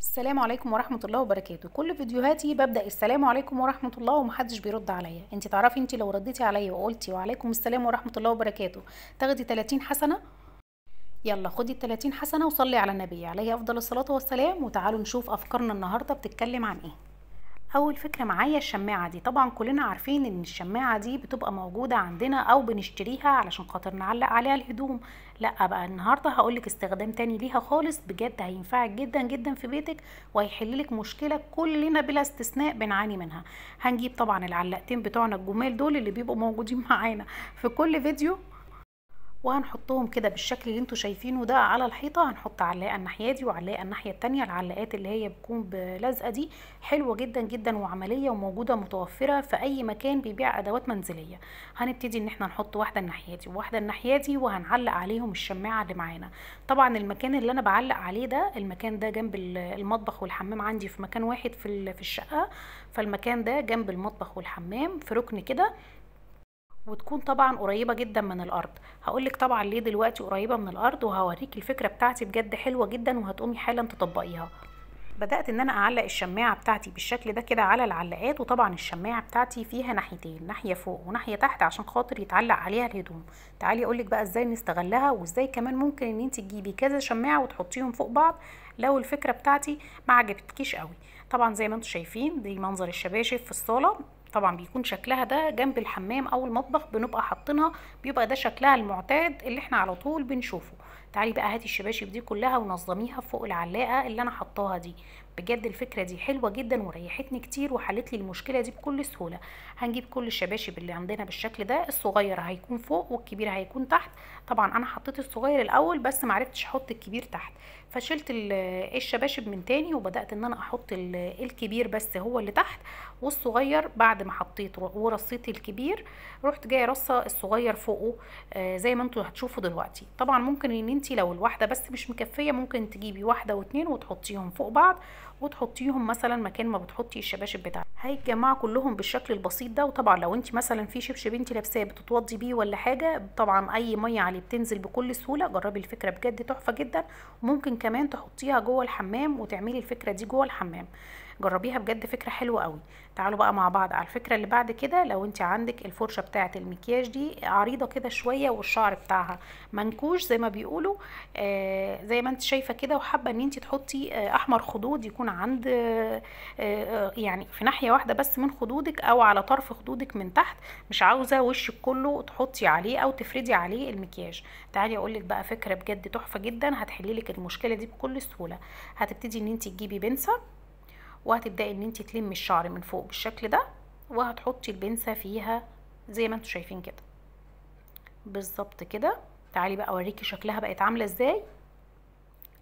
السلام عليكم ورحمة الله وبركاته كل فيديوهاتي ببدأ السلام عليكم ورحمة الله ومحدش بيرد عليا انت تعرفي انت لو رديتي عليا وقلتي وعليكم السلام ورحمة الله وبركاته تاخدي 30 حسنة يلا خدي ال 30 حسنة وصلي على النبي عليه أفضل الصلاة والسلام وتعالوا نشوف أفكارنا النهاردة بتتكلم عن ايه اول فكره معايا الشماعه دي طبعا كلنا عارفين ان الشماعه دي بتبقى موجوده عندنا او بنشتريها علشان خاطر نعلق عليها الهدوم لا بقى النهارده هقولك استخدام تاني ليها خالص بجد هينفعك جدا جدا في بيتك وهيحللك مشكله كلنا بلا استثناء بنعاني منها هنجيب طبعا العلاقتين بتوعنا الجمال دول اللي بيبقوا موجودين معانا في كل فيديو وهنحطهم كده بالشكل اللي انتوا شايفينه ده على الحيطه هنحط علاقه الناحيه دي وعلاقه الناحيه التانية العلاقات اللي هي بتكون بلزقة دي حلوه جدا جدا وعمليه وموجوده متوفره في اي مكان بيبيع ادوات منزليه هنبتدي ان احنا نحط واحده الناحيه دي وواحده الناحيه دي وهنعلق عليهم الشماعه اللي معانا طبعا المكان اللي انا بعلق عليه ده المكان ده جنب المطبخ والحمام عندي في مكان واحد في الشقه فالمكان ده جنب المطبخ والحمام في ركن كده وتكون طبعا قريبه جدا من الارض هقولك طبعا ليه دلوقتي قريبه من الارض وهوريك الفكره بتاعتي بجد حلوه جدا وهتقومي حالا تطبقيها بدات ان انا اعلق الشماعه بتاعتي بالشكل ده كده على العلاقات وطبعا الشماعه بتاعتي فيها ناحيتين ناحيه فوق وناحيه تحت عشان خاطر يتعلق عليها الهدوم تعالي اقولك بقى ازاي نستغلها وازاي كمان ممكن ان انت تجيبي كذا شماعه وتحطيهم فوق بعض لو الفكره بتاعتي ما عجبتكيش قوي طبعا زي ما انتم شايفين دي منظر الشباشف في الصاله طبعا بيكون شكلها ده جنب الحمام او المطبخ بنبقى حاطينها بيبقى ده شكلها المعتاد اللي احنا على طول بنشوفه تعالي بقى هاتي الشباشب دي كلها ونظميها فوق العلاقه اللي انا حطاها دي بجد الفكره دي حلوه جدا وريحتني كتير وحلت لي المشكله دي بكل سهوله هنجيب كل الشباشب اللي عندنا بالشكل ده الصغير هيكون فوق والكبير هيكون تحت طبعا انا حطيت الصغير الاول بس معرفتش احط الكبير تحت فشلت الشباشب من تاني وبدات ان انا احط الكبير بس هو اللي تحت والصغير بعد ما حطيت ورصيت الكبير رحت جايه رصه الصغير فوقه آه، زي ما انتوا هتشوفوا دلوقتي طبعا ممكن ان انت لو الواحده بس مش مكفيه ممكن تجيبي واحده واتنين وتحطيهم فوق بعض وتحطيهم مثلا مكان ما بتحطي الشباشب بتاعتك هيتجمعوا كلهم بالشكل البسيط ده وطبعا لو انت مثلا في شبشب انت لابساه بتتوضي بيه ولا حاجه طبعا اي ميه عليه بتنزل بكل سهوله جربي الفكره بجد تحفه جدا وممكن كمان تحطيها جوه الحمام وتعملي الفكره دي جوه الحمام جربيها بجد فكره حلوه قوي تعالوا بقى مع بعض على الفكره اللي بعد كده لو انت عندك الفرشه بتاعه المكياج دي عريضه كده شويه والشعر بتاعها منكوش زي ما بيقولوا آه زي ما انت شايفه كده وحابه ان انت تحطي آه احمر خدود يكون عند آه آه يعني في ناحيه واحده بس من خدودك او على طرف خدودك من تحت مش عاوزه وشك كله تحطي عليه او تفردي عليه المكياج تعالي اقول لك بقى فكره بجد تحفه جدا هتحلي لك المشكله دي بكل سهوله هتبتدي ان انت تجيبي بنسه وهتبداي ان انت تلمي الشعر من فوق بالشكل ده وهتحطي البنسة فيها زي ما انتوا شايفين كده بالظبط كده تعالي بقى اوريكي شكلها بقت عامله ازاي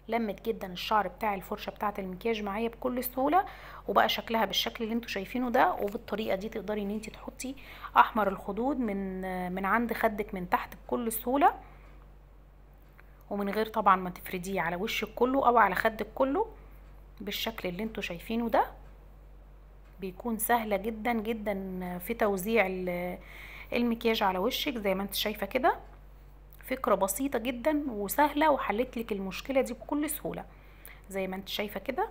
لمت جدا الشعر بتاع الفرشه بتاعه المكياج معايا بكل سهوله وبقى شكلها بالشكل اللي انتوا شايفينه ده وبالطريقه دي تقدري ان انت تحطي احمر الخدود من من عند خدك من تحت بكل سهوله ومن غير طبعا ما تفرديه على وشك كله او على خدك كله بالشكل اللي انتوا شايفينه ده بيكون سهلة جدا جدا في توزيع المكياج على وشك زي ما انت شايفة كده فكرة بسيطة جدا وسهلة وحلت لك المشكلة دي بكل سهولة زي ما انت شايفة كده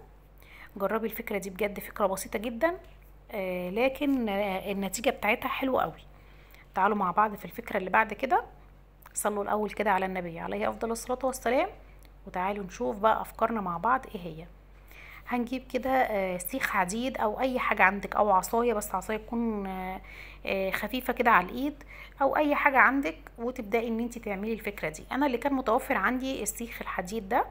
جربي الفكرة دي بجد فكرة بسيطة جدا آه لكن آه النتيجة بتاعتها حلوة قوي تعالوا مع بعض في الفكرة اللي بعد كده صلوا الأول كده على النبي عليه أفضل الصلاة والسلام وتعالوا نشوف بقى أفكارنا مع بعض إيه هي هنجيب كده آه، سيخ حديد او اي حاجه عندك او عصايه بس عصايه تكون آه، آه، خفيفه كده على الايد او اي حاجه عندك وتبداي ان انت تعملي الفكره دي انا اللي كان متوفر عندي السيخ الحديد ده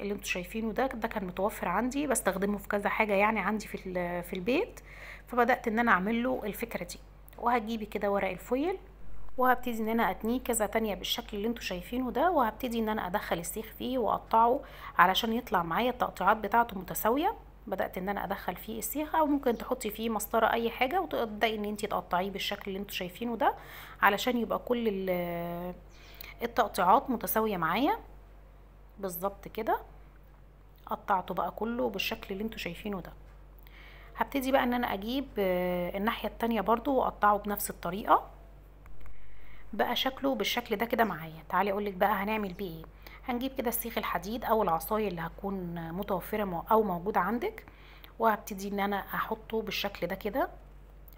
اللي انتوا شايفينه ده ده كان متوفر عندي بستخدمه في كذا حاجه يعني عندي في في البيت فبدات ان انا اعمله الفكره دي وهتجيبي كده ورق الفويل وهبتدي ان انا اتنيه كذا تانية بالشكل اللي انتوا شايفينه ده وهبتدي ان انا ادخل السيخ فيه واقطعه علشان يطلع معايا التقطيعات بتاعته متساويه بدات ان انا ادخل فيه السيخ او ممكن تحطي فيه مسطره اي حاجه وتبداي ان انت تقطعيه بالشكل اللي انتوا شايفينه ده علشان يبقى كل التقطيعات متساويه معايا بالظبط كده قطعته بقى كله بالشكل اللي انتوا شايفينه ده هبتدي بقى ان انا اجيب الناحيه التانية برضو واقطعه بنفس الطريقه بقى شكله بالشكل ده كده معايا تعالي اقولك بقى هنعمل بيه ايه هنجيب كده سيخ الحديد او العصايه اللي هتكون متوفره او موجوده عندك وهبتدي ان انا احطه بالشكل ده كده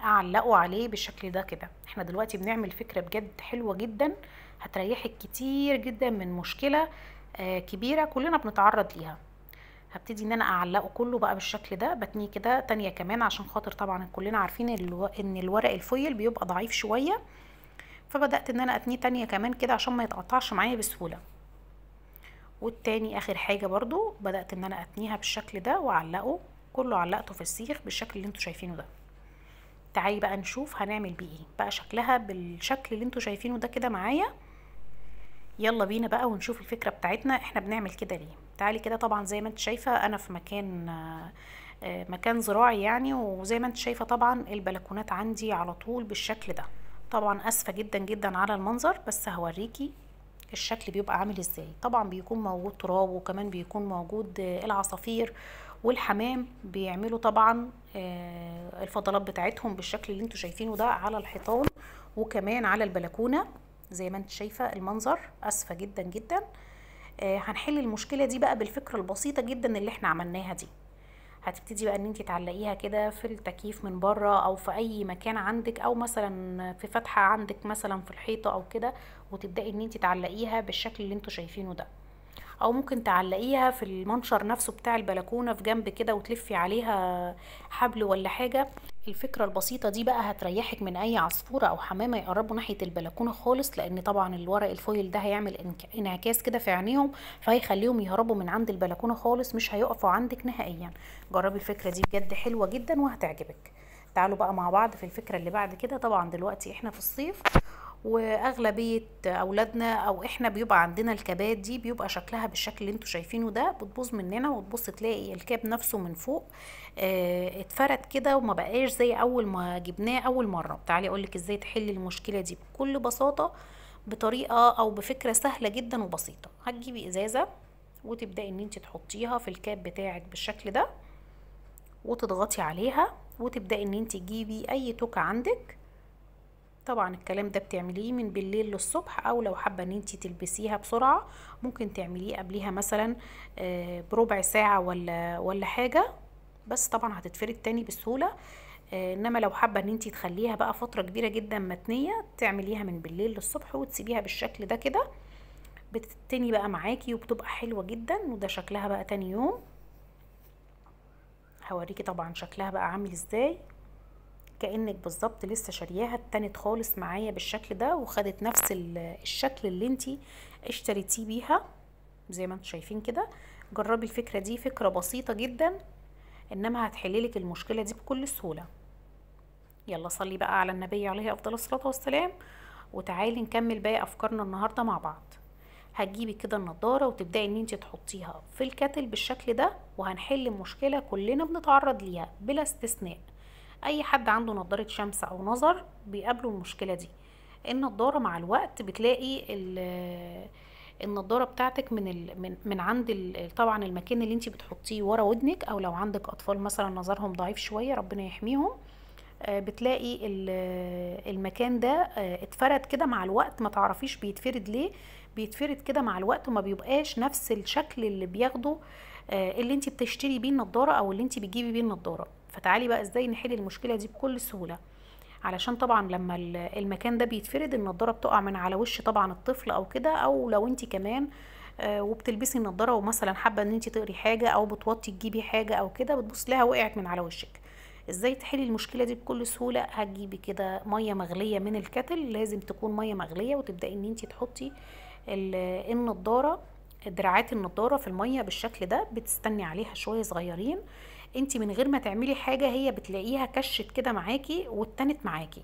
اعلقه عليه بالشكل ده كده احنا دلوقتي بنعمل فكره بجد حلوه جدا هتريحك كتير جدا من مشكله آه، كبيره كلنا بنتعرض ليها هبتدي ان انا اعلقه كله بقى بالشكل ده بتنيه كده تانية كمان عشان خاطر طبعا كلنا عارفين ان الورق الفويل بيبقى ضعيف شويه فبدات ان انا اتنيه تانية كمان كده عشان ما يتقطعش معايا بسهوله والتاني اخر حاجه برضو بدات ان انا اتنيها بالشكل ده واعلقه كله علقته في السيخ بالشكل اللي انتوا شايفينه ده تعالي بقى نشوف هنعمل بيه ايه بقى شكلها بالشكل اللي انتوا شايفينه ده كده معايا يلا بينا بقى ونشوف الفكره بتاعتنا احنا بنعمل كده ليه تعالي كده طبعا زي ما انت شايفه انا في مكان آه، مكان زراعي يعني وزي ما انت شايفه طبعا البلكونات عندي على طول بالشكل ده طبعا اسفه جدا جدا على المنظر بس هوريكي الشكل بيبقى عامل ازاي طبعا بيكون موجود تراب وكمان بيكون موجود العصافير والحمام بيعملوا طبعا آه، الفضلات بتاعتهم بالشكل اللي انتوا شايفينه ده على الحيطان وكمان على البلكونه زي ما انت شايفه المنظر اسفه جدا جدا آه، هنحل المشكله دي بقى بالفكره البسيطه جدا اللي احنا عملناها دي هتبتدي بقى ان انت تعلقيها كده في التكييف من بره او في اي مكان عندك او مثلا في فتحه عندك مثلا في الحيطه او كده وتبداي ان انت تعلقيها بالشكل اللي انتوا شايفينه ده او ممكن تعلقيها في المنشر نفسه بتاع البلكونه في جنب كده وتلفي عليها حبل ولا حاجه الفكره البسيطه دي بقى هتريحك من اي عصفوره او حمامه يقربوا ناحيه البلكونه خالص لان طبعا الورق الفويل ده هيعمل انعكاس كده في عينيهم فهيخليهم يهربوا من عند البلكونه خالص مش هيقفوا عندك نهائيا جربي الفكره دي بجد حلوه جدا وهتعجبك تعالوا بقى مع بعض في الفكره اللي بعد كده طبعا دلوقتي احنا في الصيف واغلبيه اولادنا او احنا بيبقى عندنا الكبات دي بيبقى شكلها بالشكل اللي انتوا شايفينه ده بتبوظ مننا وتبص تلاقي الكاب نفسه من فوق اه اتفرد كده وما بقاش زي اول ما جبناه اول مره تعالي اقولك ازاي تحلي المشكله دي بكل بساطه بطريقه او بفكره سهله جدا وبسيطه هتجيبي ازازه وتبداي ان انت تحطيها في الكاب بتاعك بالشكل ده وتضغطي عليها وتبداي ان انت تجيبي اي توكه عندك طبعا الكلام ده بتعمليه من بالليل للصبح او لو حابه ان انت تلبسيها بسرعه ممكن تعمليه قبليها مثلا آه، بربع ساعه ولا ولا حاجه بس طبعا هتتفرد تاني بسهوله آه، انما لو حابه ان انت تخليها بقى فتره كبيره جدا متنيه تعمليها من بالليل للصبح وتسيبيها بالشكل ده كده بتتني بقى معاكي وبتبقى حلوه جدا وده شكلها بقى تاني يوم هوريكي طبعا شكلها بقى عامل ازاي كانك بالظبط لسه شارياها اتنت خالص معايا بالشكل ده وخدت نفس الشكل اللي انت اشتريتيه بيها زي ما انتم شايفين كده جربي الفكره دي فكره بسيطه جدا انما هتحللك المشكله دي بكل سهوله يلا صلي بقى على النبي عليه افضل الصلاه والسلام وتعالي نكمل باقي افكارنا النهارده مع بعض هتجيبي كده النضاره وتبداي ان انت تحطيها في الكاتل بالشكل ده وهنحل مشكله كلنا بنتعرض ليها بلا استثناء اي حد عنده نظاره شمس او نظر بيقابله المشكله دي النضاره مع الوقت بتلاقي النضاره بتاعتك من ال من, من عند ال طبعا المكان اللي انت بتحطيه ورا ودنك او لو عندك اطفال مثلا نظرهم ضعيف شويه ربنا يحميهم آه، بتلاقي المكان ده آه، اتفرد كده مع الوقت ما تعرفيش بيتفرد ليه بيتفرد كده مع الوقت وما بيبقاش نفس الشكل اللي بياخده آه، اللي انت بتشتري بيه النضاره او اللي انت بتجيبي بيه النضاره فتعالي بقى ازاي نحل المشكله دي بكل سهوله علشان طبعا لما المكان ده بيتفرد النضاره بتقع من على وش طبعا الطفل او كده او لو انت كمان آه، وبتلبسي النضاره ومثلا حابه ان انت تقري حاجه او بتوطي تجيبي حاجه او كده بتبص لها وقعت من على وشك ازاي تحلي المشكله دي بكل سهوله هتجيبي كده ميه مغليه من الكتل لازم تكون ميه مغليه وتبداي ان انت تحطي النضاره دراعات النضاره في الميه بالشكل ده بتستني عليها شويه صغيرين انت من غير ما تعملي حاجه هي بتلاقيها كشت كده معاكي واتنت معاكي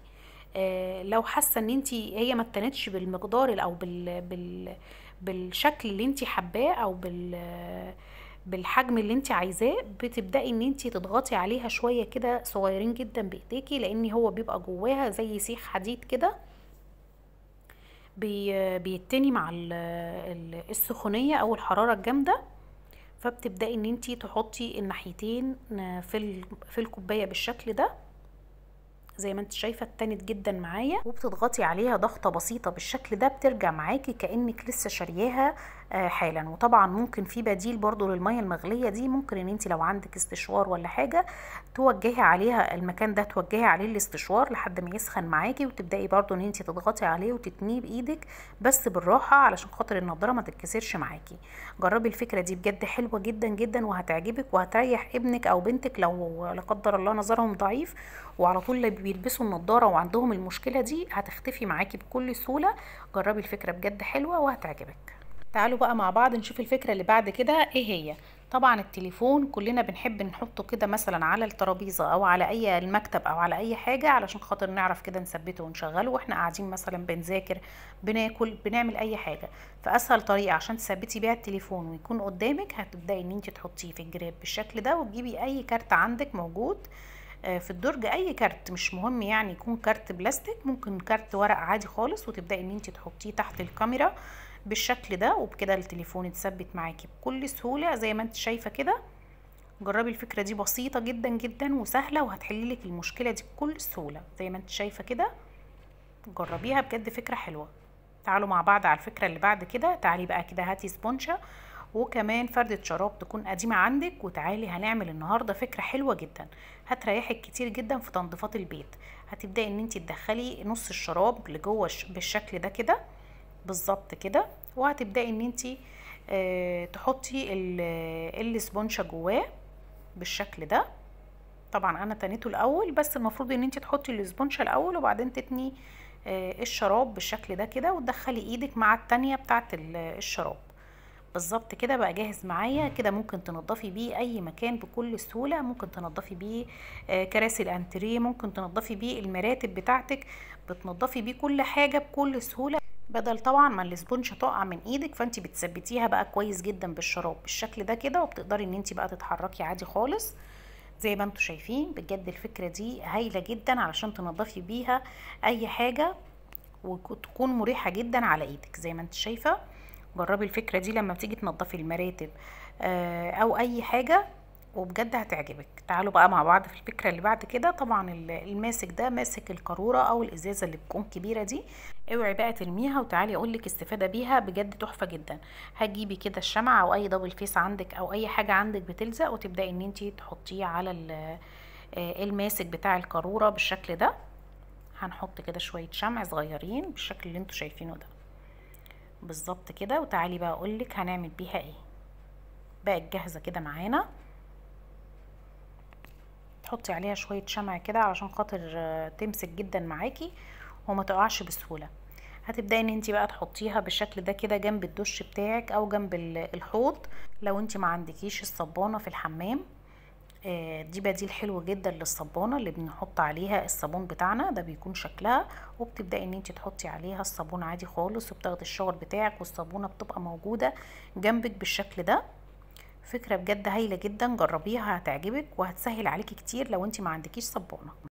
آه، لو حاسه ان انت هي ما اتنتش بالمقدار او بال, بال بالشكل اللي انت حباه او بال بالحجم اللي انت عايزاه بتبداي ان انت تضغطي عليها شويه كده صغيرين جدا بايديكي لان هو بيبقى جواها زي سيخ حديد كده بيتني مع السخونيه او الحراره الجامده فبتبداي ان انت تحطي الناحيتين آه، في في الكوبايه بالشكل ده زي ما انت شايفه اتنت جدا معايا وبتضغطي عليها ضغطه بسيطه بالشكل ده بترجع معاكي كانك لسه شارياها آه، حالا وطبعا ممكن في بديل برضو للميه المغليه دي ممكن ان انت لو عندك استشوار ولا حاجه توجهي عليها المكان ده توجهي عليه الاستشوار لحد ما يسخن معاكي وتبداي برضو ان انت تضغطي عليه وتتنيه بايدك بس بالراحه علشان خاطر النضاره ما تتكسرش معاكي جربي الفكره دي بجد حلوه جدا جدا وهتعجبك وهتريح ابنك او بنتك لو لا قدر الله نظرهم ضعيف وعلى طول اللي بيلبسوا النضاره وعندهم المشكله دي هتختفي معاكي بكل سهوله جربي الفكره بجد حلوه وهتعجبك تعالوا بقى مع بعض نشوف الفكرة اللي بعد كده ايه هي طبعا التليفون كلنا بنحب نحطه كده مثلا على الترابيزة او على اي المكتب او على اي حاجة علشان خاطر نعرف كده نثبته ونشغله واحنا قاعدين مثلا بنذاكر بناكل بنعمل اي حاجة فاسهل طريقة عشان تثبتي بيها التليفون ويكون قدامك هتبدأي ان انت تحطيه في الجراب بالشكل ده وتجيبي اي كارت عندك موجود آه، في الدرج اي كارت مش مهم يعني يكون كارت بلاستيك ممكن كارت ورق عادي خالص وتبداي ان انت تحطيه تحت الكاميرا بالشكل ده وبكده التليفون اتثبت معاكي بكل سهولة زي ما انت شايفة كده جربي الفكرة دي بسيطة جدا جدا وسهلة وهتحل لك المشكلة دي بكل سهولة زي ما انت شايفة كده جربيها بجد فكرة حلوة تعالوا مع بعض على الفكرة اللي بعد كده تعالي بقى كده هاتي سبونشة وكمان فردة شراب تكون قديمة عندك وتعالي هنعمل النهاردة فكرة حلوة جدا هتريحك كتير جدا في تنظيفات البيت هتبدأي ان انت تدخلي نص الشراب لجوه بالشكل ده كده بالظبط كده وهتبداي ان انت آه، تحطي الاسبونشه آه، جواه بالشكل ده طبعا انا تنيته الاول بس المفروض ان انت تحطي الاسبونشه الاول وبعدين تتني آه، الشراب بالشكل ده كده وتدخلي ايدك مع التانية بتاعت الشراب بالظبط كده بقى جاهز معايا كده ممكن تنضفي بيه اي مكان بكل سهوله ممكن تنضفي بيه كراسي الانتريه ممكن تنضفي بيه المراتب بتاعتك بتنضفي بيه كل حاجه بكل سهوله بدل طبعا ما الاسبونج تقع من ايدك فانت بتثبتيها بقى كويس جدا بالشراب بالشكل ده كده وبتقدري ان انت بقى تتحركي عادي خالص زي ما انتم شايفين بجد الفكره دي هايله جدا علشان تنضفي بيها اي حاجه وتكون مريحه جدا على ايدك زي ما انت شايفه جربي الفكره دي لما بتيجي تنضفي المراتب آه، او اي حاجه وبجد هتعجبك تعالوا بقى مع بعض في الفكره اللي بعد كده طبعا الماسك ده ماسك القاروره او الازازه اللي بتكون كبيره دي اوعي بقى ترميها وتعالي اقول لك استفاده بيها بجد تحفه جدا هتجيبي كده الشمعه او اي دبل فيس عندك او اي حاجه عندك بتلزق وتبداي ان انت تحطيه على آه، الماسك بتاع القاروره بالشكل ده هنحط كده شويه شمع صغيرين بالشكل اللي انتوا شايفينه ده بالظبط كده وتعالي بقى اقول لك هنعمل بيها ايه بقت جاهزه كده معانا تحطي عليها شوية شمع كده علشان خاطر آه، تمسك جدا معاكي وما تقعش بسهولة هتبداي ان انت بقى تحطيها بالشكل ده كده جنب الدش بتاعك او جنب الحوض لو انت ما عندكيش الصبانه في الحمام آه، دي بديل حلو جدا للصبانه اللي بنحط عليها الصابون بتاعنا ده بيكون شكلها وبتبداي ان انت تحطي عليها الصابون عادي خالص وبتاخد الشغل بتاعك والصابونه بتبقى موجوده جنبك بالشكل ده فكرة بجد هايلة جدا جربيها هتعجبك وهتسهل عليكي كتير لو انت ما عندكيش صبانة